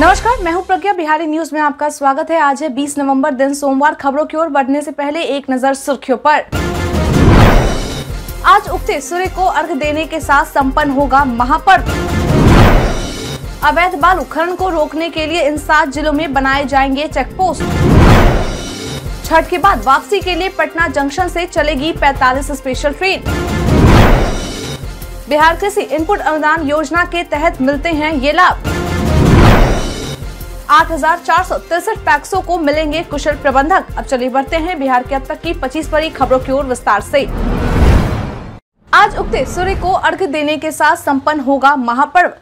नमस्कार मैं हूं प्रज्ञा बिहारी न्यूज में आपका स्वागत है आज है 20 नवंबर दिन सोमवार खबरों की ओर बढ़ने से पहले एक नजर सुर्खियों पर आज उगते सूर्य को अर्घ देने के साथ संपन्न होगा महापर्व अवैध बाल उखरण को रोकने के लिए इन सात जिलों में बनाए जाएंगे चेक पोस्ट छठ के बाद वापसी के लिए पटना जंक्शन से चलेगी 45 स्पेशल ट्रेन बिहार कृषि इनपुट अनुदान योजना के तहत मिलते हैं ये लाभ आठ पैक्सों को मिलेंगे कुशल प्रबंधक अब चलिए बढ़ते हैं बिहार के अब तक की पच्चीस बड़ी खबरों की ओर विस्तार से। आज उगते सूर्य को अर्घ देने के साथ संपन्न होगा महापर्व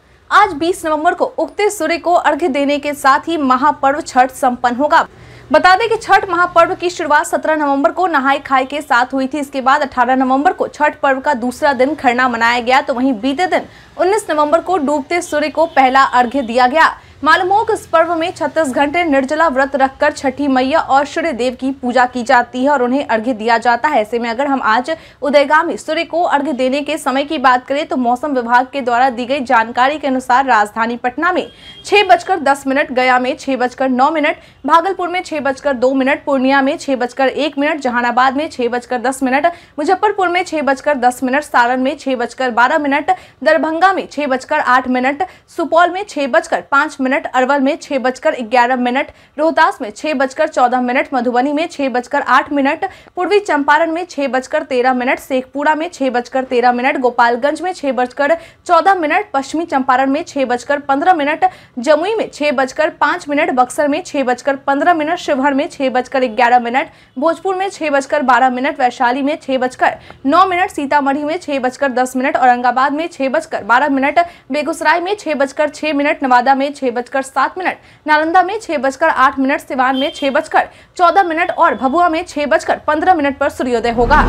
आज 20 नवंबर को उगते सूर्य को अर्घ्य देने के साथ ही महापर्व छठ संपन्न होगा बता दें कि छठ महापर्व की शुरुआत 17 नवंबर को नहाई खाई के साथ हुई थी इसके बाद 18 नवंबर को छठ पर्व का दूसरा दिन खरना मनाया गया तो वहीं बीते दिन 19 नवंबर को डूबते सूर्य को पहला अर्घ्य दिया गया मालूम हो कि इस पर्व में 36 घंटे निर्जला व्रत रखकर छठी मैया और सूर्य देव की पूजा की जाती है और उन्हें अर्घ्य दिया जाता है ऐसे में अगर हम आज उदयगामी सूर्य को अर्घ्य देने के समय की बात करें तो मौसम विभाग के द्वारा दी गई जानकारी के अनुसार राजधानी पटना में छह बजकर दस मिनट गया में छह बजकर नौ मिनट भागलपुर में छह बजकर दो मिनट पूर्णिया में छह बजकर एक मिनट जहानाबाद में छह बजकर दस मिनट मुजफ्फरपुर में छह बजकर दस मिनट सारण में छह बजकर बारह मिनट दरभंगा में छह बजकर आठ मिनट सुपौल में छह बजकर पांच मिनट मिनट अरवल में छह बजकर ग्यारह मिनट रोहतास में छह बजकर चौदह मिनट मधुबनी में छह बजकर आठ मिनट पूर्वी चंपारण में छह बजकर तेरह मिनट शेखपुरा में छह बजकर तेरह मिनट गोपालगंज में छह बजकर चौदह मिनट पश्चिमी चंपारण में छह बजकर पंद्रह मिनट जमुई में छह बजकर पांच मिनट बक्सर में छह बजकर पंद्रह मिनट शिवहर में छह बजकर ग्यारह मिनट भोजपुर में छह बजकर बारह मिनट वैशाली में छह बजकर नौ मिनट सीतामढ़ी में छह बजकर दस मिनट औरंगाबाद में छह बजकर बारह मिनट बेगूसराय में छह बजकर छह मिनट नवादा में छह बजकर सात मिनट नालंदा में छह बजकर आठ मिनट सिवान में छह बजकर चौदह मिनट और भभुआ में छह बजकर पंद्रह मिनट पर सूर्योदय होगा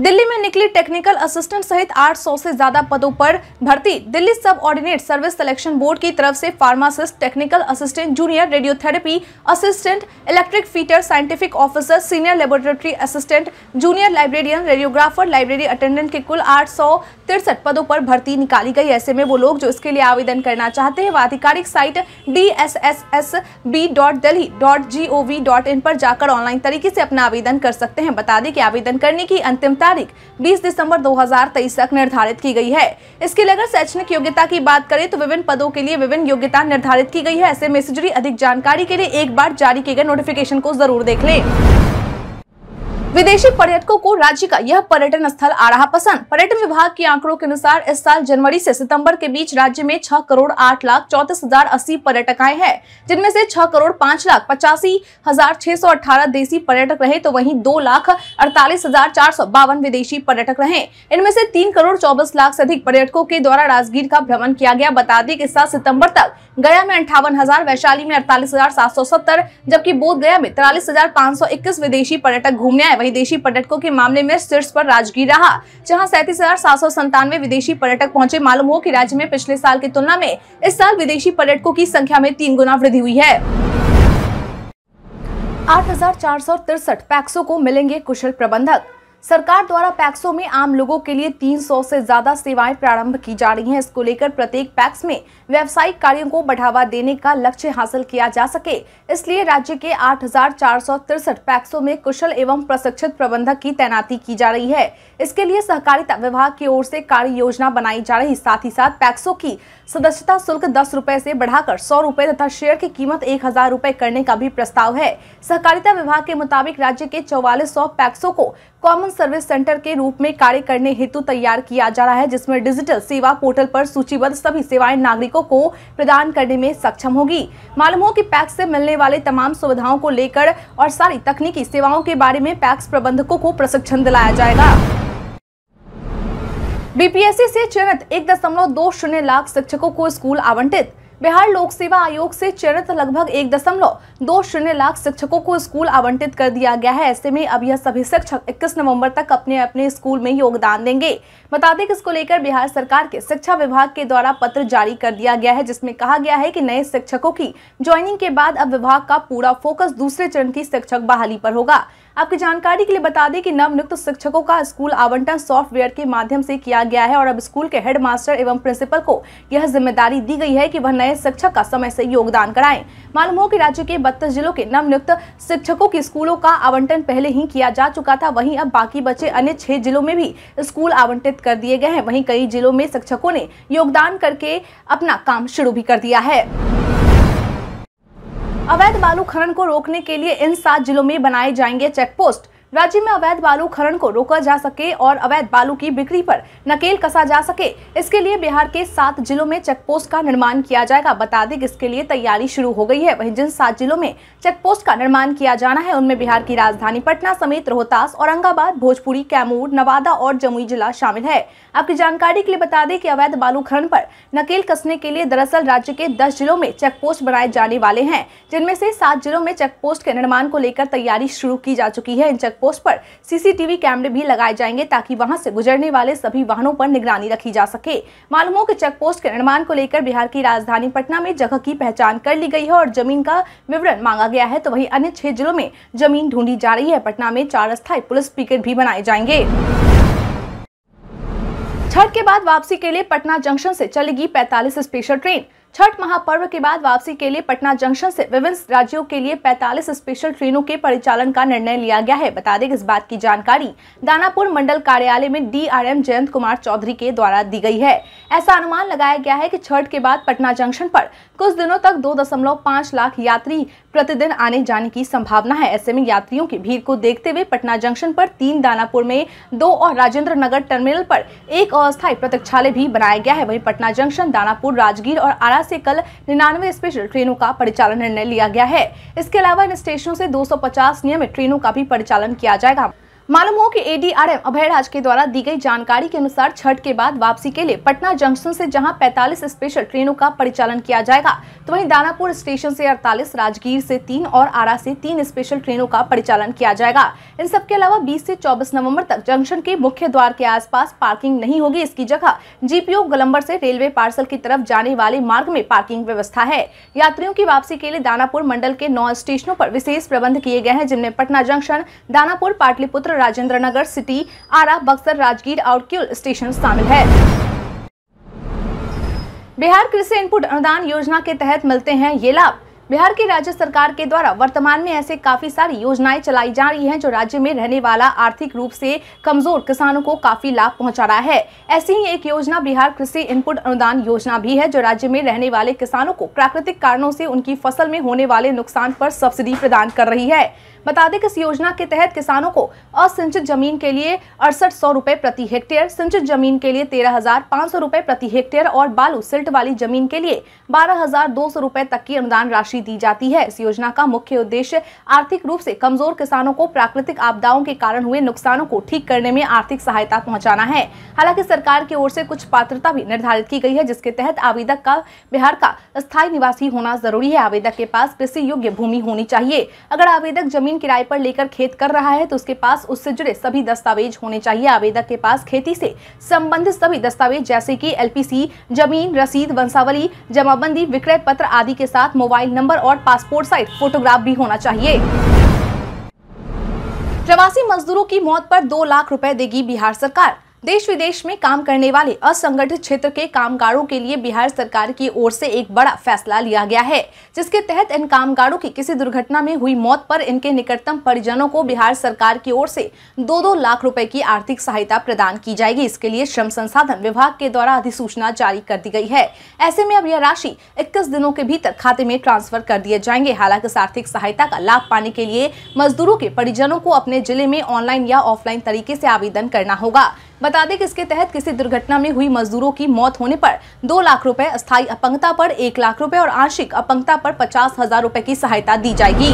दिल्ली में निकली टेक्निकल असिस्टेंट सहित 800 से ज्यादा पदों पर भर्ती दिल्ली सब ऑर्डिनेट सर्विस सिलेक्शन बोर्ड की तरफ से pharmacist technical assistant junior radiotherapy assistant electric fitter scientific officer senior laboratory assistant junior librarian radiographer library attendant के कुल आठ पदों पर भर्ती निकाली गई ऐसे में वो लोग जो इसके लिए आवेदन करना चाहते हैं वह आधिकारिक site D S S S B dot Delhi dot G O V dot in पर जाकर ऑनलाइन तरीके से अपना आवेदन कर सकते हैं बता दें कि आवेदन करने की अंतिम तारीख 20 दिसंबर 2023 तक निर्धारित की गई है इसके लिए अगर शैक्षणिक योग्यता की बात करें तो विभिन्न पदों के लिए विभिन्न योग्यता निर्धारित की गई है ऐसे में अधिक जानकारी के लिए एक बार जारी किए गए नोटिफिकेशन को जरूर देख लें विदेशी पर्यटकों को राज्य का यह पर्यटन स्थल आ रहा पसंद पर्यटन विभाग के आंकड़ों के अनुसार इस साल जनवरी से सितंबर के बीच राज्य में 6 करोड़ 8 लाख चौतीस हजार अस्सी पर्यटक आए हैं जिनमें से 6 करोड़ 5 लाख पचासी हजार छह सौ अठारह देसी पर्यटक रहे तो वहीं 2 लाख अड़तालीस हजार चार सौ बावन विदेशी पर्यटक रहे इनमें से तीन करोड़ चौबीस लाख से अधिक पर्यटकों के द्वारा राजगीर का भ्रमण किया गया बता दें कि सात सितम्बर तक गया में अंठावन हजार वैशाली में अड़तालीस हजार सात सौ सत्तर जबकि बोध गया में तिरालीस हजार पाँच सौ इक्कीस विदेशी पर्यटक घूमने आए वही देशी पर्यटकों के मामले में शीर्ष पर राजगीर रहा जहाँ सैंतीस हजार सात सौ संतानवे विदेशी पर्यटक पहुंचे मालूम हो की राज्य में पिछले साल की तुलना में इस साल विदेशी पर्यटकों की संख्या में तीन गुना वृद्धि हुई है आठ पैक्सों को मिलेंगे कुशल प्रबंधक सरकार द्वारा पैक्सों में आम लोगों के लिए 300 से ज्यादा सेवाएं प्रारंभ की जा रही हैं इसको लेकर प्रत्येक पैक्स में व्यावसायिक कार्यों को बढ़ावा देने का लक्ष्य हासिल किया जा सके इसलिए राज्य के आठ पैक्सों में कुशल एवं प्रशिक्षित प्रबंधक की तैनाती की जा रही है इसके लिए सहकारिता विभाग की ओर से कार्य योजना बनाई जा रही साथ ही साथ पैक्सो की सदस्यता शुल्क दस रूपए ऐसी बढ़ाकर सौ रूपए तथा शेयर की कीमत एक हजार रूपए करने का भी प्रस्ताव है सहकारिता विभाग के मुताबिक राज्य के चौवालीस पैक्सो को कॉमन सर्विस सेंटर के रूप में कार्य करने हेतु तैयार किया जा रहा है जिसमें डिजिटल सेवा पोर्टल पर सूचीबद्ध सभी सेवाएं नागरिकों को प्रदान करने में सक्षम होगी मालूम हो कि पैक्स से मिलने वाले तमाम सुविधाओं को लेकर और सारी तकनीकी सेवाओं के बारे में पैक्स प्रबंधकों को प्रशिक्षण दिलाया जाएगा बीपीएससी से चयनित एक दशमलव दो शून्य लाख शिक्षकों को स्कूल आवंटित बिहार लोक सेवा आयोग से चयनित लगभग एक दशमलव दो शून्य लाख शिक्षकों को स्कूल आवंटित कर दिया गया है ऐसे में अब यह सभी शिक्षक 21 नवंबर तक अपने अपने स्कूल में योगदान देंगे बता दें कि इसको लेकर बिहार सरकार के शिक्षा विभाग के द्वारा पत्र जारी कर दिया गया है जिसमें कहा गया है की नए शिक्षकों की ज्वाइनिंग के बाद अब विभाग का पूरा फोकस दूसरे चरण की शिक्षक बहाली पर होगा आपकी जानकारी के लिए बता दें कि नियुक्त शिक्षकों का स्कूल आवंटन सॉफ्टवेयर के माध्यम से किया गया है और अब स्कूल के हेड मास्टर एवं प्रिंसिपल को यह जिम्मेदारी दी गई है कि वह नए शिक्षक का समय से योगदान कराएं मालूम हो कि राज्य के बत्तीस जिलों के नव नियुक्त शिक्षकों के स्कूलों का आवंटन पहले ही किया जा चुका था वही अब बाकी बचे अन्य छह जिलों में भी स्कूल आवंटित कर दिए गए हैं वही कई जिलों में शिक्षकों ने योगदान करके अपना काम शुरू भी कर दिया है अवैध बालू खनन को रोकने के लिए इन सात जिलों में बनाए जाएंगे चेक पोस्ट राज्य में अवैध बालू खनन को रोका जा सके और अवैध बालू की बिक्री पर नकेल कसा जा सके इसके लिए बिहार के सात जिलों में चेकपोस्ट का निर्माण किया जाएगा बता दें इसके लिए तैयारी शुरू हो गई है वहीं जिन सात जिलों में चेकपोस्ट का निर्माण किया जाना है उनमें बिहार की राजधानी पटना समेत रोहतास औरंगाबाद भोजपुरी कैमूर नवादा और जमुई जिला शामिल है आपकी जानकारी के लिए बता दें की अवैध बालू खनन पर नकेल कसने के लिए दरअसल राज्य के दस जिलों में चेकपोस्ट बनाए जाने वाले हैं जिनमें से सात जिलों में चेकपोस्ट के निर्माण को लेकर तैयारी शुरू की जा चुकी है इन चेक पोस्ट पर सीसीटीवी कैमरे भी लगाए जाएंगे ताकि वहां से गुजरने वाले सभी वाहनों पर निगरानी रखी जा सके मालूम हो कि चेक पोस्ट के निर्माण को लेकर बिहार की राजधानी पटना में जगह की पहचान कर ली गई है और जमीन का विवरण मांगा गया है तो वही अन्य छह जिलों में जमीन ढूंढी जा रही है पटना में चार स्थायी पुलिस पिकेट भी बनाए जाएंगे छठ के बाद वापसी के लिए पटना जंक्शन से चलेगी 45 स्पेशल ट्रेन छठ महापर्व के बाद वापसी के लिए पटना जंक्शन से विभिन्न राज्यों के लिए 45 स्पेशल ट्रेनों के परिचालन का निर्णय लिया गया है बता दें इस बात की जानकारी दानापुर मंडल कार्यालय में डीआरएम जयंत कुमार चौधरी के द्वारा दी गई है ऐसा अनुमान लगाया गया है कि छठ के बाद पटना जंक्शन पर कुछ दिनों तक दो लाख यात्री प्रतिदिन आने जाने की संभावना है ऐसे में यात्रियों की भीड़ को देखते हुए पटना जंक्शन पर तीन दानापुर में दो और राजेंद्र नगर टर्मिनल पर एक अस्थायी प्रतीक्षालय भी बनाया गया है वहीं पटना जंक्शन दानापुर राजगीर और आरा से कल निन्यानवे स्पेशल ट्रेनों का परिचालन निर्णय लिया गया है इसके अलावा इन स्टेशनों से दो नियमित ट्रेनों का भी परिचालन किया जाएगा मालूम हो कि एडीआरएम राज के द्वारा दी गई जानकारी के अनुसार छठ के बाद वापसी के लिए पटना जंक्शन से जहां 45 स्पेशल ट्रेनों का परिचालन किया जाएगा तो वहीं दानापुर स्टेशन से 48, राजगीर से तीन और आरा से तीन स्पेशल ट्रेनों का परिचालन किया जाएगा इन सबके अलावा 20 से 24 नवंबर तक जंक्शन के मुख्य द्वार के आस पार्किंग नहीं होगी इसकी जगह जीपीओ गोलम्बर से रेलवे पार्सल की तरफ जाने वाले मार्ग में पार्किंग व्यवस्था है यात्रियों की वापसी के लिए दानापुर मंडल के नौ स्टेशनों आरोप विशेष प्रबंध किए गए हैं जिनमें पटना जंक्शन दानापुर पाटलिपुत्र क्षेत्र राजेंद्र नगर सिटी आरा बक्सर राजगीर और क्यूल स्टेशन शामिल है बिहार कृषि इनपुट अनुदान योजना के तहत मिलते हैं ये लाभ बिहार की राज्य सरकार के द्वारा वर्तमान में ऐसे काफी सारी योजनाएं चलाई जा रही हैं जो राज्य में रहने वाला आर्थिक रूप से कमजोर किसानों को काफी लाभ पहुंचा रहा है ऐसी ही एक योजना बिहार कृषि इनपुट अनुदान योजना भी है जो राज्य में रहने वाले किसानों को प्राकृतिक कारणों से उनकी फसल में होने वाले नुकसान पर सब्सिडी प्रदान कर रही है बता दें कि इस योजना के तहत किसानों को असिंचित जमीन के लिए अड़सठ सौ रूपए प्रति हेक्टेयर सिंचित जमीन के लिए तेरह हजार पाँच सौ रूपए प्रति हेक्टेयर और बालू सिल्ट वाली जमीन के लिए बारह हजार दो सौ रूपए तक की अनुदान राशि दी जाती है इस योजना का मुख्य उद्देश्य आर्थिक रूप से कमजोर किसानों को प्राकृतिक आपदाओं के कारण हुए नुकसानों को ठीक करने में आर्थिक सहायता पहुँचाना है हालांकि सरकार की ओर से कुछ पात्रता भी निर्धारित की गई है जिसके तहत आवेदक का बिहार का स्थायी निवासी होना जरूरी है आवेदक के पास कृषि योग्य भूमि होनी चाहिए अगर आवेदक जमीन जमीन किराए पर लेकर खेत कर रहा है तो उसके पास उससे जुड़े सभी दस्तावेज होने चाहिए आवेदक के पास खेती से संबंधित सभी दस्तावेज जैसे कि एलपीसी जमीन रसीद वंशावली जमाबंदी विक्रय पत्र आदि के साथ मोबाइल नंबर और पासपोर्ट साइज फोटोग्राफ भी होना चाहिए प्रवासी मजदूरों की मौत आरोप दो लाख रूपए देगी बिहार सरकार देश विदेश में काम करने वाले असंगठित क्षेत्र के कामगारों के लिए बिहार सरकार की ओर से एक बड़ा फैसला लिया गया है जिसके तहत इन कामगारों की किसी दुर्घटना में हुई मौत पर इनके निकटतम परिजनों को बिहार सरकार की ओर से दो दो लाख रुपए की आर्थिक सहायता प्रदान की जाएगी इसके लिए श्रम संसाधन विभाग के द्वारा अधिसूचना जारी कर दी गई है ऐसे में अब यह राशि इक्कीस दिनों के भीतर खाते में ट्रांसफर कर दिए जाएंगे हालांकि इस आर्थिक सहायता का लाभ पाने के लिए मजदूरों के परिजनों को अपने जिले में ऑनलाइन या ऑफलाइन तरीके से आवेदन करना होगा बता दें कि इसके तहत किसी दुर्घटना में हुई मजदूरों की मौत होने पर दो लाख रुपए स्थायी अपंगता पर एक लाख रुपए और आंशिक अपंगता पर पचास हजार रुपए की सहायता दी जाएगी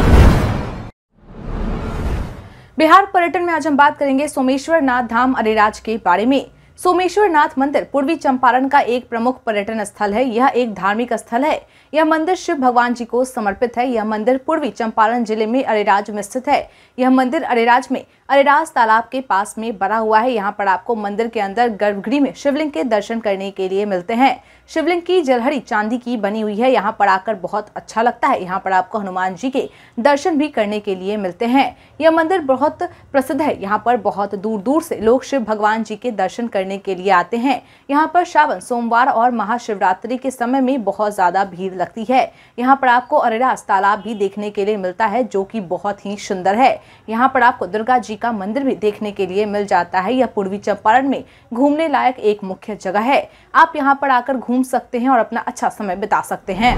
बिहार पर्यटन में आज हम बात करेंगे सोमेश्वर नाथ धाम अरेराज के बारे में सोमेश्वर नाथ मंदिर पूर्वी चंपारण का एक प्रमुख पर्यटन स्थल है यह एक धार्मिक स्थल है यह मंदिर शिव भगवान जी को समर्पित है यह मंदिर पूर्वी चंपारण जिले में अरेराज में स्थित है यह मंदिर अरेराज में अरेराज तालाब के पास में बना हुआ है यहाँ पर आपको मंदिर के अंदर गर्भगृह में शिवलिंग के दर्शन करने के लिए मिलते हैं शिवलिंग की जलहरी चांदी की बनी हुई है यहाँ पर आकर बहुत अच्छा लगता है यहाँ पर आपको हनुमान जी के दर्शन भी करने के लिए मिलते हैं यह मंदिर बहुत प्रसिद्ध है यहाँ पर बहुत दूर दूर से लोग शिव भगवान जी के दर्शन करने के लिए आते हैं यहाँ पर श्रावण सोमवार और महाशिवरात्रि के समय में बहुत ज़्यादा भीड़ लगती है यहाँ पर आपको अरेराज तालाब भी देखने के लिए मिलता है जो की बहुत ही सुंदर है यहाँ पर आपको दुर्गा जी का मंदिर भी देखने के लिए मिल जाता है यह पूर्वी चंपारण में घूमने लायक एक मुख्य जगह है आप यहाँ पर आकर घूम सकते हैं और अपना अच्छा समय बिता सकते हैं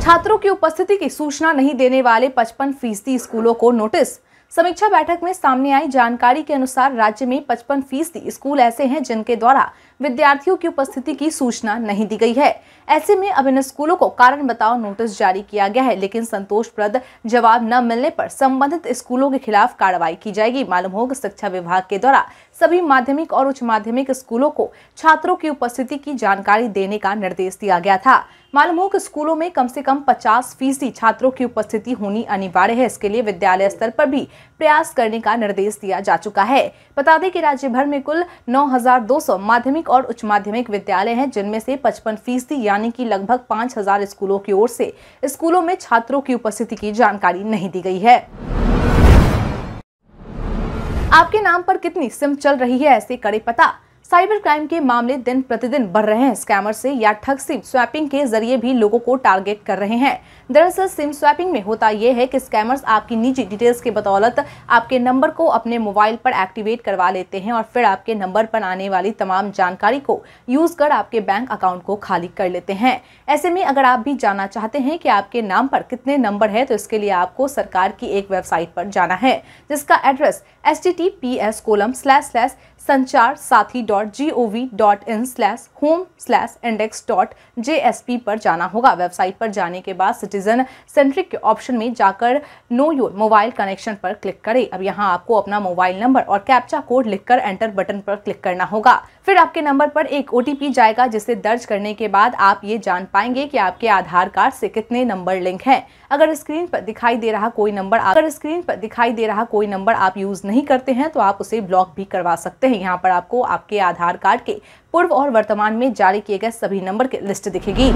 छात्रों की उपस्थिति की सूचना नहीं देने वाले पचपन फीसदी स्कूलों को नोटिस समीक्षा बैठक में सामने आई जानकारी के अनुसार राज्य में पचपन फीसदी स्कूल ऐसे हैं जिनके द्वारा विद्यार्थियों की उपस्थिति की सूचना नहीं दी गई है ऐसे में अब इन स्कूलों को कारण बताओ नोटिस जारी किया गया है लेकिन संतोषप्रद जवाब न मिलने पर संबंधित स्कूलों के खिलाफ कार्रवाई की जाएगी मालूम होगा शिक्षा विभाग के द्वारा सभी माध्यमिक और उच्च माध्यमिक स्कूलों को छात्रों की उपस्थिति की जानकारी देने का निर्देश दिया गया था मालूम हो कि स्कूलों में कम से कम 50 फीसदी छात्रों की उपस्थिति होनी अनिवार्य है इसके लिए विद्यालय स्तर पर भी प्रयास करने का निर्देश दिया जा चुका है बता दें कि राज्य भर में कुल 9,200 माध्यमिक और उच्च माध्यमिक विद्यालय हैं जिनमें से पचपन फीसदी यानी कि लगभग 5000 हजार स्कूलों की ओर से स्कूलों में छात्रों की उपस्थिति की जानकारी नहीं दी गई है आपके नाम पर कितनी सिम चल रही है ऐसे कड़े पता साइबर क्राइम के मामले दिन प्रतिदिन बढ़ रहे हैं स्कैमर से या ठग सिम स्वैपिंग के जरिए भी लोगों को टारगेट कर रहे हैं दरअसल सिम स्वैपिंग में होता यह है कि स्कैमर्स आपकी निजी डिटेल्स के बदौलत आपके नंबर को अपने मोबाइल पर एक्टिवेट करवा लेते हैं और फिर आपके नंबर पर आने वाली तमाम जानकारी को यूज कर आपके बैंक अकाउंट को खाली कर लेते हैं ऐसे में अगर आप भी जानना चाहते हैं कि आपके नाम पर कितने नंबर है तो इसके लिए आपको सरकार की एक वेबसाइट पर जाना है जिसका address S T T P S colon slash slash Sanchar Saathi dot G O V dot in slash home slash index dot J S P पर जाना होगा वेबसाइट पर जाने के बाद सिटीजन सेंट्रिक के ऑप्शन में जाकर नो योर मोबाइल कनेक्शन पर क्लिक करें अब यहाँ आपको अपना मोबाइल नंबर और कैप्चा कोड लिखकर एंटर बटन पर क्लिक करना होगा फिर आपके नंबर पर एक ओ जाएगा जिसे दर्ज करने के बाद आप ये जान पाएंगे कि आपके आधार कार्ड से कितने नंबर लिंक हैं अगर स्क्रीन पर दिखाई दे रहा कोई नंबर अगर स्क्रीन पर दिखाई दे रहा कोई नंबर आप यूज़ नहीं करते हैं तो आप उसे ब्लॉक भी करवा सकते हैं यहाँ पर आपको आपके आधार कार्ड के पूर्व और वर्तमान में जारी किए गए सभी नंबर की लिस्ट दिखेगी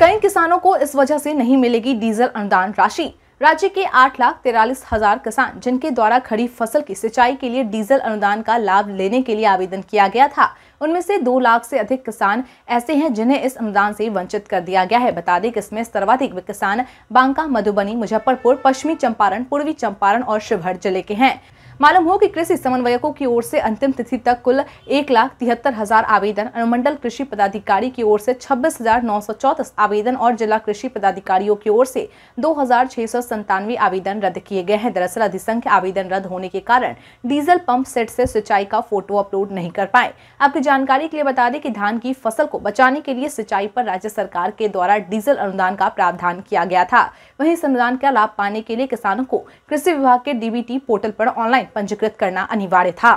कई किसानों को इस वजह से नहीं मिलेगी डीजल अनुदान राशि राज्य के आठ लाख तिरालीस हजार किसान जिनके द्वारा खड़ी फसल की सिंचाई के लिए डीजल अनुदान का लाभ लेने के लिए आवेदन किया गया था उनमें से दो लाख से अधिक किसान ऐसे हैं जिन्हें इस अनुदान से वंचित कर दिया गया है बता दें कि इसमें सर्वाधिक किसान बांका मधुबनी मुजफ्फरपुर पश्चिमी चंपारण पूर्वी चंपारण और शिवहर जिले के हैं मालूम हो कि कृषि समन्वयकों की ओर से अंतिम तिथि तक कुल एक लाख तिहत्तर हजार आवेदन अनुमंडल कृषि पदाधिकारी की ओर से छब्बीस हजार नौ सौ चौतीस आवेदन और जिला कृषि पदाधिकारियों की ओर से दो हजार छह सौ संतानवे आवेदन रद्द किए गए हैं दरअसल अधिसंख्य आवेदन रद्द होने के कारण डीजल पंप सेट से सिंचाई का फोटो अपलोड नहीं कर पाए आपकी जानकारी के लिए बता दें कि धान की फसल को बचाने के लिए सिंचाई पर राज्य सरकार के द्वारा डीजल अनुदान का प्रावधान किया गया था वहीं इस अनुदान का लाभ पाने के लिए किसानों को कृषि विभाग के डीबीटी पोर्टल पर ऑनलाइन ऑनलाइन पंजीकृत करना अनिवार्य था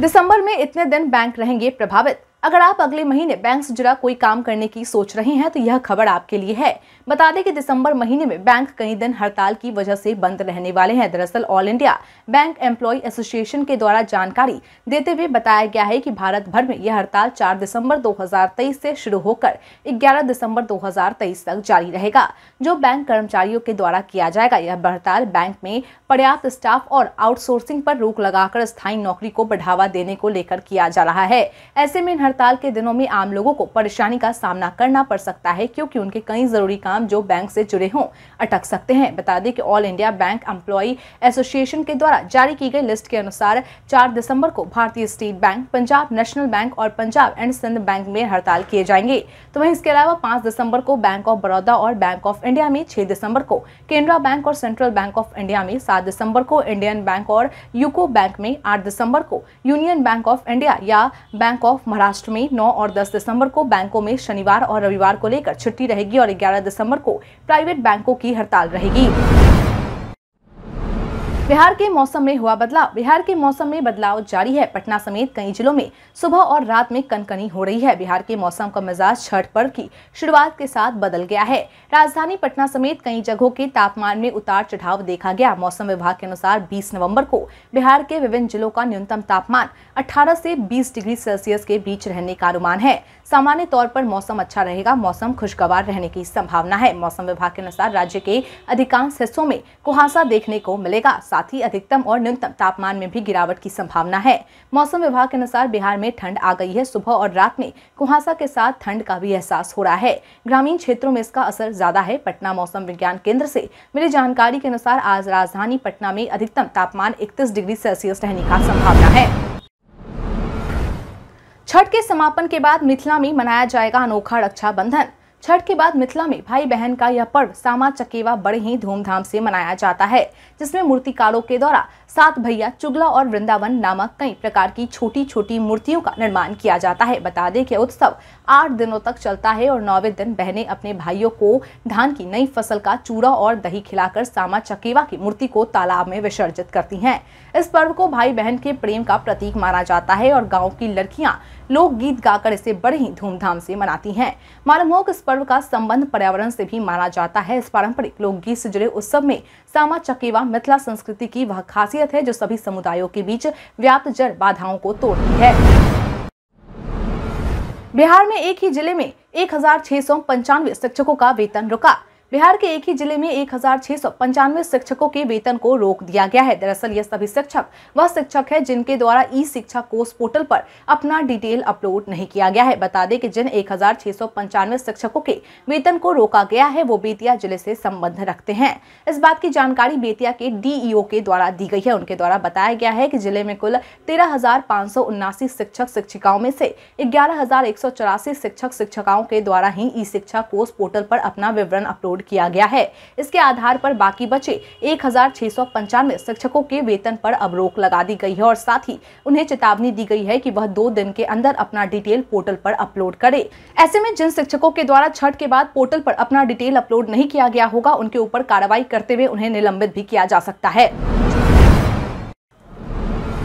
दिसंबर में इतने दिन बैंक रहेंगे प्रभावित अगर आप अगले महीने बैंक से जुड़ा कोई काम करने की सोच रहे हैं तो यह खबर आपके लिए है बता दें कि दिसंबर महीने में बैंक कई दिन हड़ताल की वजह से बंद रहने वाले हैं दरअसल all India bank employee association के द्वारा जानकारी देते हुए बताया गया है कि भारत भर में यह हड़ताल 4 दिसंबर 2023 से शुरू होकर 11 दिसंबर 2023 तक जारी रहेगा जो बैंक कर्मचारियों के द्वारा किया जाएगा यह हड़ताल बैंक में पर्याप्त स्टाफ और आउटसोर्सिंग पर रोक लगाकर स्थायी नौकरी को बढ़ावा देने को लेकर किया जा रहा है ऐसे में हड़ताल के दिनों में आम लोगों को परेशानी का सामना करना पड़ सकता है क्योंकि उनके कई जरूरी काम जो बैंक से जुड़े हों अटक सकते हैं बता दें कि all India bank employee association के द्वारा जारी की गई लिस्ट के अनुसार 4 दिसंबर को भारतीय state bank Punjab national bank और पंजाब एंड सिंध बैंक में हड़ताल किए जाएंगे तो वहीं इसके अलावा पांच दिसंबर को बैंक ऑफ बड़ौदा और बैंक ऑफ इंडिया में छह दिसंबर को केनरा बैंक और सेंट्रल बैंक ऑफ इंडिया में सात दिसंबर को इंडियन बैंक और यूको बैंक में आठ दिसंबर को यूनियन बैंक ऑफ इंडिया या बैंक ऑफ महाराष्ट्र महाराष्ट्र में 9 और 10 दिसंबर को बैंकों में शनिवार और रविवार को लेकर छुट्टी रहेगी और 11 दिसंबर को प्राइवेट बैंकों की हड़ताल रहेगी बिहार के मौसम में हुआ बदलाव बिहार के मौसम में बदलाव जारी है पटना समेत कई जिलों में सुबह और रात में कनकनी हो रही है बिहार के मौसम का मिजाज छठ पर्व की शुरुआत के साथ बदल गया है राजधानी पटना समेत कई जगहों के तापमान में उतार चढ़ाव देखा गया मौसम विभाग के अनुसार 20 नवंबर को बिहार के विभिन्न जिलों का न्यूनतम तापमान अठारह से बीस डिग्री सेल्सियस के बीच रहने का अनुमान है सामान्य तौर पर मौसम अच्छा रहेगा मौसम खुशगवार रहने की संभावना है मौसम विभाग के अनुसार राज्य के अधिकांश हिस्सों में कुहासा देखने को मिलेगा साथ ही अधिकतम और न्यूनतम तापमान में भी गिरावट की संभावना है मौसम विभाग के अनुसार बिहार में ठंड आ गई है सुबह और रात में कुहासा के साथ ठंड का भी एहसास हो रहा है ग्रामीण क्षेत्रों में इसका असर ज्यादा है पटना मौसम विज्ञान केंद्र से मिली जानकारी के अनुसार आज राजधानी पटना में अधिकतम तापमान इकतीस डिग्री सेल्सियस रहने का संभावना है छठ के समापन के बाद मिथिला में मनाया जाएगा अनोखा रक्षाबंधन छठ के बाद मिथिला में भाई बहन का यह पर्व सामा चकेवा बड़े ही धूमधाम से मनाया जाता है जिसमें मूर्तिकारों के द्वारा सात भैया चुगला और वृंदावन नामक कई प्रकार की छोटी छोटी मूर्तियों का निर्माण किया जाता है बता दें कि उत्सव आठ दिनों तक चलता है और नौवे दिन बहनें अपने भाइयों को धान की नई फसल का चूड़ा और दही खिलाकर सामा चकेवा की मूर्ति को तालाब में विसर्जित करती हैं इस पर्व को भाई बहन के प्रेम का प्रतीक माना जाता है और गाँव की लड़कियाँ लोकगीत गाकर इसे बड़े ही धूमधाम से मनाती हैं मालूम हो कि इस पर्व का संबंध पर्यावरण से भी माना जाता है इस पारंपरिक लोकगीत से जुड़े उत्सव में सामा चकेवा मिथिला संस्कृति की वह खासी खासियत है जो सभी समुदायों के बीच व्याप्त जड़ बाधाओं को तोड़ती है बिहार में एक ही जिले में एक शिक्षकों का वेतन रुका बिहार के एक ही जिले में एक शिक्षकों के वेतन को रोक दिया गया है दरअसल ये सभी शिक्षक वह शिक्षक है जिनके द्वारा ई शिक्षा कोर्स पोर्टल पर अपना डिटेल अपलोड नहीं किया गया है बता दें कि जिन एक शिक्षकों के वेतन को रोका गया है वो बेतिया जिले से संबंध रखते हैं इस बात की जानकारी बेतिया के डीईओ के द्वारा दी गई है उनके द्वारा बताया गया है की जिले में कुल तेरह शिक्षक शिक्षिकाओं में से ग्यारह शिक्षक शिक्षिकाओं के द्वारा ही ई शिक्षा कोर्स पोर्टल पर अपना विवरण अपलोड अपलोड किया गया है इसके आधार पर बाकी बचे एक शिक्षकों के वेतन पर अब रोक लगा दी गई है और साथ ही उन्हें चेतावनी दी गई है की वह दो दिन के अंदर अपना डिटेल पोर्टल पर अपलोड करे ऐसे में जिन शिक्षकों के द्वारा छठ के बाद पोर्टल पर अपना डिटेल अपलोड नहीं किया गया होगा उनके ऊपर कार्रवाई करते हुए उन्हें निलंबित भी किया जा सकता है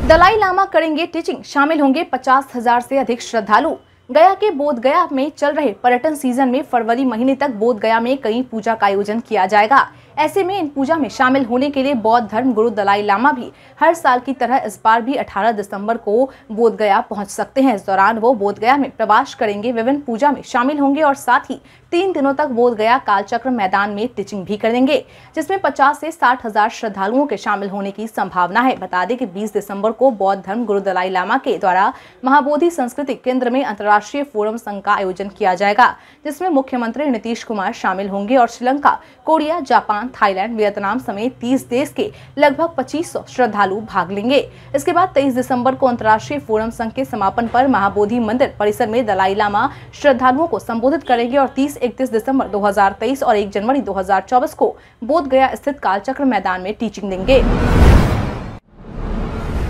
दलाई लामा करेंगे टीचिंग शामिल होंगे पचास हजार से अधिक श्रद्धालु गया के बोधगया में चल रहे पर्यटन सीजन में फरवरी महीने तक बोधगया में कई पूजा का आयोजन किया जाएगा ऐसे में इन पूजा में शामिल होने के लिए बौद्ध धर्म गुरु दलाई लामा भी हर साल की तरह इस बार भी 18 दिसंबर को बोधगया पहुंच सकते हैं इस दौरान वो बोधगया में प्रवास करेंगे विभिन्न पूजा में शामिल होंगे और साथ ही तीन दिनों तक बोधगया कालचक्र मैदान में टीचिंग भी करेंगे जिसमें पचास से साठ हजार श्रद्धालुओं के शामिल होने की संभावना है बता दें कि बीस दिसंबर को बौद्ध धर्म गुरु दलाई लामा के द्वारा महाबोधि संस्कृति केंद्र में अंतर्राष्ट्रीय फोरम संघ का आयोजन किया जाएगा जिसमें मुख्यमंत्री नीतीश कुमार शामिल होंगे और Sri Lanka Korea Japan Pakistan Thailand Vietnam समेत 30 देश के लगभग 2500 श्रद्धालु भाग लेंगे इसके बाद 23 दिसंबर को अंतर्राष्ट्रीय फोरम संघ के समापन पर महाबोधि मंदिर परिसर में दलाई लामा श्रद्धालुओं को संबोधित करेंगे और 30 इकतीस दिसंबर 2023 और 1 जनवरी 2024 को बोध गया स्थित कालचक्र मैदान में टीचिंग देंगे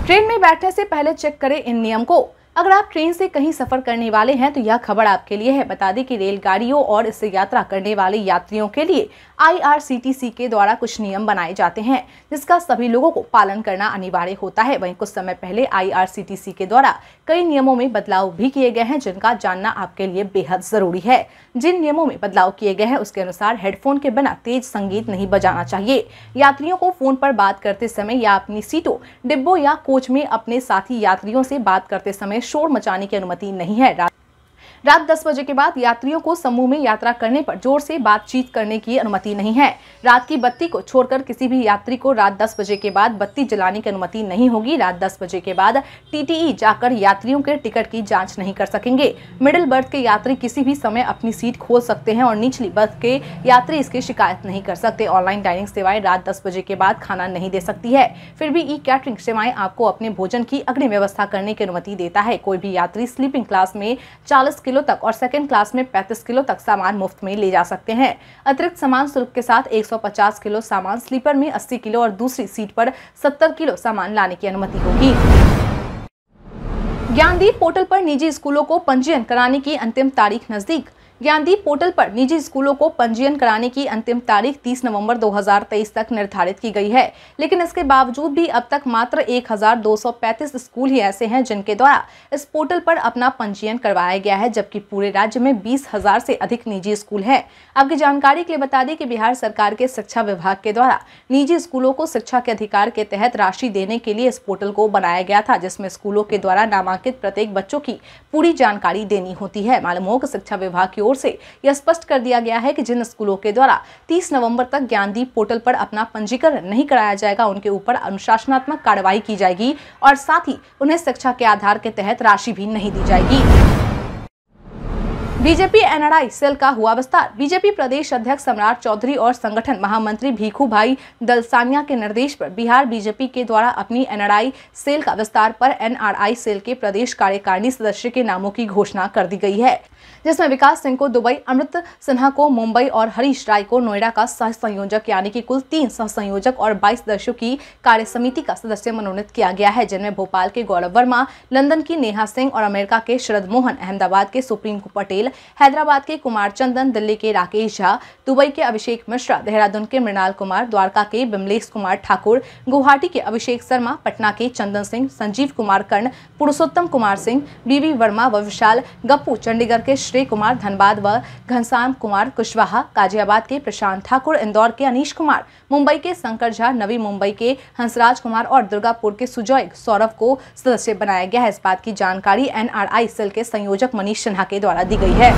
ट्रेन में बैठने से पहले चेक करें इन नियम को अगर आप ट्रेन से कहीं सफ़र करने वाले हैं तो यह खबर आपके लिए है बता दें कि रेलगाड़ियों और इससे यात्रा करने वाले यात्रियों के लिए आईआरसीटीसी के द्वारा कुछ नियम बनाए जाते हैं जिसका सभी लोगों को पालन करना अनिवार्य होता है वहीं कुछ समय पहले आईआरसीटीसी के द्वारा कई नियमों में बदलाव भी किए गए हैं जिनका जानना आपके लिए बेहद ज़रूरी है जिन नियमों में बदलाव किए गए हैं उसके अनुसार हेडफोन के बिना तेज संगीत नहीं बजाना चाहिए यात्रियों को फ़ोन पर बात करते समय या अपनी सीटों डिब्बों या कोच में अपने साथी यात्रियों से बात करते समय शोर मचाने की अनुमति नहीं है रात दस बजे के बाद यात्रियों को समूह में यात्रा करने पर जोर से बातचीत करने की अनुमति नहीं है रात की बत्ती को छोड़कर किसी भी यात्री को रात दस बजे के बाद बत्ती जलाने की अनुमति नहीं होगी रात दस बजे के बाद टीटीई जाकर यात्रियों के टिकट की जाँच नहीं कर सकेंगे मिडिल बर्थ के यात्री किसी भी समय अपनी सीट खोल सकते हैं और निचली बर्थ के यात्री इसकी शिकायत नहीं कर सकते ऑनलाइन डाइनिंग सेवाएं रात दस बजे के बाद खाना नहीं दे सकती है फिर भी ई कैटरिंग सेवाएं आपको अपने भोजन की अग्नि व्यवस्था करने की अनुमति देता है कोई भी यात्री स्लीपिंग क्लास में चालीस किलो किलो तक और सेकेंड क्लास में पैंतीस किलो तक सामान मुफ्त में ले जा सकते हैं अतिरिक्त सामान शुल्क के साथ एक किलो सामान स्लीपर में अस्सी किलो और दूसरी सीट पर सत्तर किलो सामान लाने की अनुमति होगी ज्ञानदीप पोर्टल पर निजी स्कूलों को पंजीयन कराने की अंतिम तारीख नजदीक ज्ञानदीप पोर्टल पर निजी स्कूलों को पंजीयन कराने की अंतिम तारीख 30 नवंबर 2023 तक निर्धारित की गई है लेकिन इसके बावजूद भी अब तक मात्र 1235 स्कूल ही ऐसे हैं जिनके द्वारा इस पोर्टल पर अपना पंजीयन करवाया गया है जबकि पूरे राज्य में बीस हजार से अधिक निजी स्कूल है आपकी जानकारी के लिए बता दें कि बिहार सरकार के शिक्षा विभाग के द्वारा निजी स्कूलों को शिक्षा के अधिकार के तहत राशि देने के लिए इस पोर्टल को बनाया गया था जिसमें स्कूलों के द्वारा नामांकित प्रत्येक बच्चों की पूरी जानकारी देनी होती है मालूम हो कि शिक्षा विभाग की ओर से यह स्पष्ट कर दिया गया है कि जिन स्कूलों के द्वारा 30 नवंबर तक ज्ञानदीप पोर्टल पर अपना पंजीकरण नहीं कराया जाएगा उनके ऊपर अनुशासनात्मक कार्रवाई की जाएगी और साथ ही उन्हें शिक्षा के आधार के तहत राशि भी नहीं दी जाएगी बीजेपी एनआरआई सेल का हुआ विस्तार बीजेपी प्रदेश अध्यक्ष सम्राट चौधरी और संगठन महामंत्री भीखू भाई दलसानिया के निर्देश पर बिहार बीजेपी के द्वारा अपनी एनआरआई सेल का विस्तार पर एनआरआई सेल के प्रदेश कार्यकारिणी सदस्य के नामों की घोषणा कर दी गई है जिसमें विकास सिंह को दुबई अमृत सिन्हा को मुंबई और हरीश राय को नोएडा का सह संयोजक यानी कि कुल तीन सह संयोजक और बाईस सदस्यों की कार्य समिति का सदस्य मनोनीत किया गया है जिनमें भोपाल के गौरव वर्मा लंदन की नेहा सिंह और अमेरिका के शरद मोहन अहमदाबाद के सुप्रीम पटेल हैदराबाद के कुमार चंदन दिल्ली के राकेश झा दुबई के अभिषेक मिश्रा देहरादून के मृणाल कुमार द्वारका के बिमलेश कुमार ठाकुर गुवाहाटी के अभिषेक शर्मा पटना के चंदन सिंह संजीव कुमार कर्ण पुरुषोत्तम कुमार सिंह बीवी वर्मा व विशाल गप्पू चंडीगढ़ के श्री कुमार धनबाद व घनश्याम कुमार कुशवाहा गाजियाबाद के प्रशांत ठाकुर इंदौर के अनिश कुमार मुंबई के शंकर झा नवी मुंबई के हंसराज कुमार और दुर्गापुर के सुजय सौरभ को सदस्य बनाया गया है इस बात की जानकारी एनआरआई सेल के संयोजक मनीष सिन्हा के द्वारा दी गई है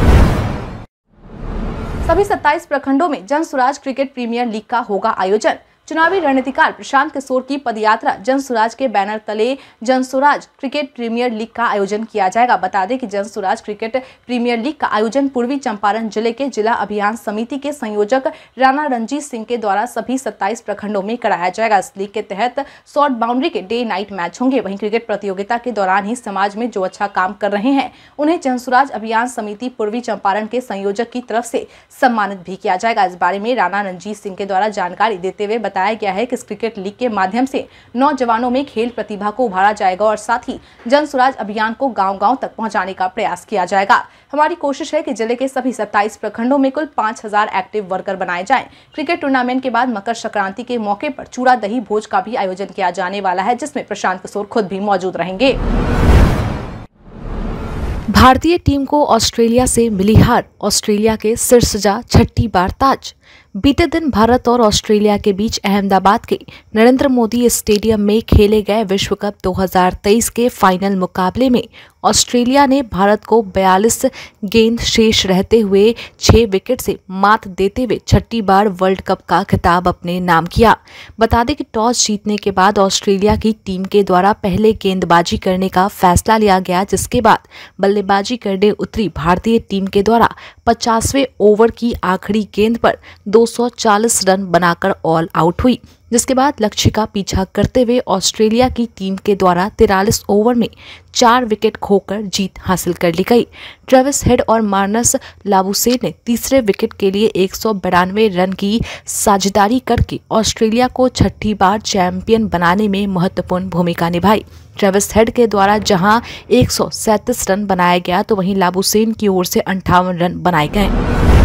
सभी 27 प्रखंडों में जन स्वराज क्रिकेट प्रीमियर लीग का होगा आयोजन चुनावी रणनीतिकार प्रशांत किशोर की पदयात्रा जनसुराज के बैनर तले जनसुराज क्रिकेट प्रीमियर लीग का आयोजन किया जाएगा बता दें कि जनसुराज क्रिकेट प्रीमियर लीग का आयोजन पूर्वी चंपारण जिले के जिला अभियान समिति के संयोजक राणा रंजीत सिंह के द्वारा सभी सत्ताईस प्रखंडों में कराया जाएगा इस लीग के तहत शॉर्ट बाउंड्री के डे नाइट मैच होंगे वहीं क्रिकेट प्रतियोगिता के दौरान ही समाज में जो अच्छा काम कर रहे हैं उन्हें जनसुराज अभियान समिति पूर्वी चंपारण के संयोजक की तरफ से सम्मानित भी किया जाएगा इस बारे में राणा रंजीत सिंह के द्वारा जानकारी देते हुए बताया गया है कि इस क्रिकेट लीग के माध्यम से नौजवानों में खेल प्रतिभा को उभारा जाएगा और साथ ही जन स्वराज अभियान को गाँव-गाँव तक पहुँचाने का प्रयास किया जाएगा हमारी कोशिश है की जिले के सभी सत्ताईस प्रखंडों में कुल पाँच एक्टिव वर्कर बनाए जाए क्रिकेट टूर्नामेंट के बाद मकर संक्रांति के मौके आरोप चूड़ा दही भोज का भी आयोजन किया जाने वाला है जिसमे प्रशांत किशोर खुद भी मौजूद रहेंगे भारतीय टीम को ऑस्ट्रेलिया से मिली हार ऑस्ट्रेलिया के सिरसजा छठी बार ताज बीते दिन भारत और ऑस्ट्रेलिया के बीच अहमदाबाद के नरेंद्र मोदी स्टेडियम में खेले गए विश्व कप 2023 के फाइनल मुकाबले में ऑस्ट्रेलिया ने भारत को 42 गेंद शेष रहते हुए 6 विकेट से मात देते हुए छठी बार वर्ल्ड कप का खिताब अपने नाम किया बता दें कि टॉस जीतने के बाद ऑस्ट्रेलिया की टीम के द्वारा पहले गेंदबाजी करने का फैसला लिया गया जिसके बाद बल्लेबाजी करने उतरी भारतीय टीम के द्वारा पचासवें ओवर की आखिरी गेंद पर दो 240 रन बनाकर ऑल आउट हुई जिसके बाद लक्ष्य का पीछा करते हुए ऑस्ट्रेलिया की टीम के द्वारा तिरालीस ओवर में चार विकेट खोकर जीत हासिल कर ली गई ट्रेविस हेड और मार्नस लाबुसे ने तीसरे विकेट के लिए एक रन की साझेदारी करके ऑस्ट्रेलिया को छठी बार चैंपियन बनाने में महत्वपूर्ण भूमिका निभाई ट्रेविस हेड के द्वारा जहां एक रन बनाया गया तो वहीं लाबूसेन की ओर से अंठावन रन बनाए गए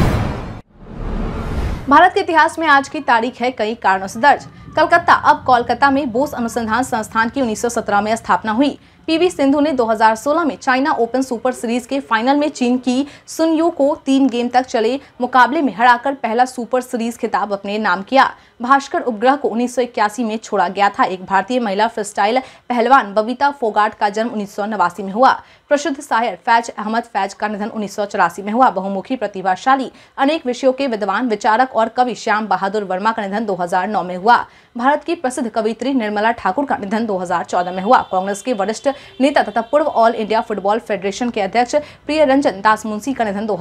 भारत के इतिहास में आज की तारीख है कई कारणों से दर्ज कलकत्ता अब कोलकाता में बोस अनुसंधान संस्थान की 1917 में स्थापना हुई पीवी सिंधु ने 2016 में चाइना ओपन सुपर सीरीज के फाइनल में चीन की सुनयू को तीन गेम तक चले मुकाबले में हराकर पहला सुपर सीरीज खिताब अपने नाम किया भास्कर उपग्रह को उन्नीस में छोड़ा गया था एक भारतीय महिला फ्रीस्टाइल पहलवान बबीता फोगाट का जन्म उन्नीस में हुआ प्रसिद्ध शायर फैज अहमद फैज का निधन उन्नीस में हुआ बहुमुखी प्रतिभाशाली अनेक विषयों के विद्वान विचारक और कवि श्याम बहादुर वर्मा का निधन 2009 में हुआ भारत की प्रसिद्ध कवित्री निर्मला ठाकुर का निधन 2014 में हुआ कांग्रेस के वरिष्ठ नेता तथा पूर्व ऑल इंडिया फुटबॉल फेडरेशन के अध्यक्ष प्रिय रंजन दास मुंशी का निधन दो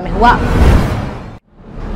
में हुआ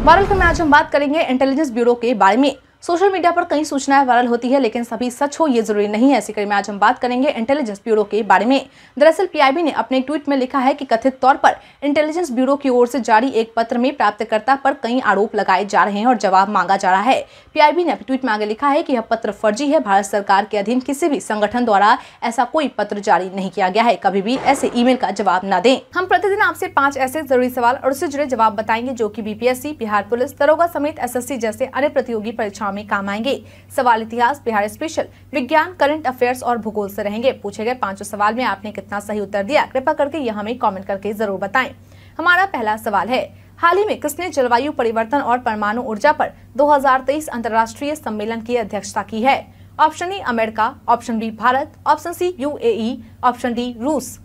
वारल में आज हम बात करेंगे इंटेलिजेंस ब्यूरो के बारे में सोशल मीडिया पर कई सूचनाएं वायरल होती है लेकिन सभी सच हो ये जरूरी नहीं है इसी कड़ी में आज हम बात करेंगे इंटेलिजेंस ब्यूरो के बारे में दरअसल पीआईबी ने अपने ट्वीट में लिखा है कि कथित तौर पर इंटेलिजेंस ब्यूरो की ओर से जारी एक पत्र में प्राप्तकर्ता पर कई आरोप लगाए जा रहे हैं और जवाब मांगा जा रहा है पीआईबी ने ट्वीट में आगे लिखा है कि यह पत्र फर्जी है भारत सरकार के अधीन किसी भी संगठन द्वारा ऐसा कोई पत्र जारी नहीं किया गया है कभी भी ऐसे ई का जवाब न दे हम प्रतिदिन आपसे पांच ऐसे जरूरी सवाल और उससे जुड़े जवाब बताएंगे जो की बीपीएससी बिहार पुलिस दरोगा समेत एस जैसे अन्य प्रतियोगी परीक्षाओं परीक्षाओं में काम आएंगे सवाल इतिहास बिहार स्पेशल विज्ञान करंट अफेयर्स और भूगोल से रहेंगे पूछे गए पांचों सवाल में आपने कितना सही उत्तर दिया कृपा करके यहाँ हमें कॉमेंट करके जरूर बताए हमारा पहला सवाल है हाल ही में किसने जलवायु परिवर्तन और परमाणु ऊर्जा पर 2023 अंतर्राष्ट्रीय सम्मेलन की अध्यक्षता की है option A America option B Bharat option C UAE option D रूस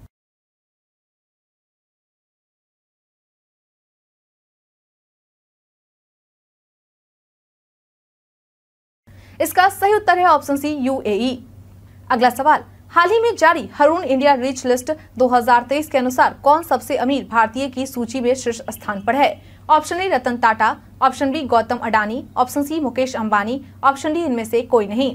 इसका सही उत्तर है ऑप्शन सी यू अगला सवाल हाल ही में जारी हरुण इंडिया रिच लिस्ट 2023 के अनुसार कौन सबसे अमीर भारतीय की सूची में शीर्ष स्थान पर है option A Ratan Tata option B Gautam Adani option C Mukesh Ambani option D इनमें से कोई नहीं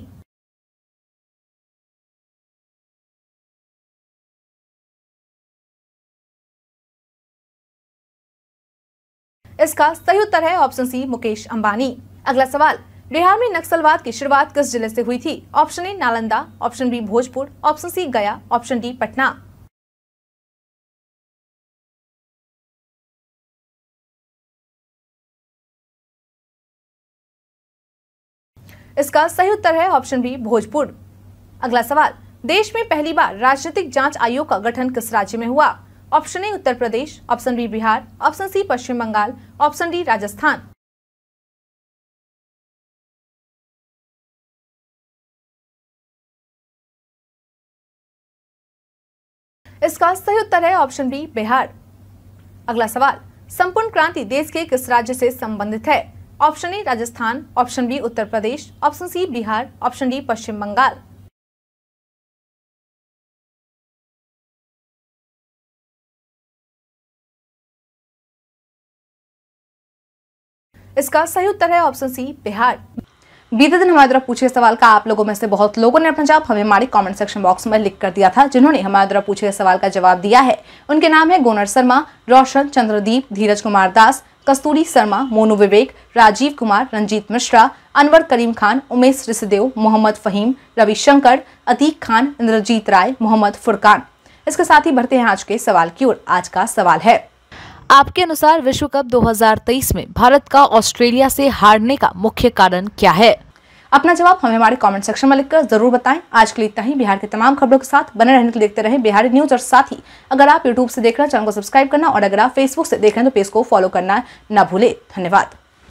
इसका सही उत्तर है ऑप्शन सी मुकेश अंबानी अगला सवाल बिहार में नक्सलवाद की शुरुआत किस जिले से हुई थी option A Nalanda option B Bhojpur option C Gaya option D Patna इसका सही उत्तर है ऑप्शन बी भोजपुर अगला सवाल देश में पहली बार राजनीतिक जांच आयोग का गठन किस राज्य में हुआ option A Uttar Pradesh option B Bihar option C Paschim Bangal option D Rajasthan इसका सही उत्तर है ऑप्शन बी बिहार अगला सवाल संपूर्ण क्रांति देश के किस राज्य से संबंधित है option A Rajasthan option B Uttar Pradesh option C Bihar option D Paschim Bangal इसका सही उत्तर है ऑप्शन सी बिहार बीते दिन हमारे द्वारा पूछे सवाल का आप लोगों में से बहुत लोगों ने अपना जवाब हमें हमारे कमेंट सेक्शन बॉक्स में लिख कर दिया था जिन्होंने हमारे द्वारा पूछे सवाल का जवाब दिया है उनके नाम है गोनर शर्मा रोशन चंद्रदीप धीरज कुमार दास कस्तूरी शर्मा मोनू विवेक राजीव कुमार रंजीत मिश्रा अनवर करीम खान उमेश रिसदेव मोहम्मद फहीम रविशंकर अतीक खान इंद्रजीत राय मोहम्मद फुरकान इसके साथ ही बढ़ते हैं आज के सवाल की ओर आज का सवाल है आपके अनुसार विश्व कप 2023 में भारत का ऑस्ट्रेलिया से हारने का मुख्य कारण क्या है अपना जवाब हमें हमारे कमेंट सेक्शन में लिखकर जरूर बताएं आज के लिए इतना ही बिहार के तमाम खबरों के साथ बने रहने के लिए देखते रहे बिहारी न्यूज और साथ ही अगर आप यूट्यूब से देख रहे हैं चैनल को सब्सक्राइब करना और अगर आप फेसबुक से देख रहे हैं तो पेज को फॉलो करना न भूले धन्यवाद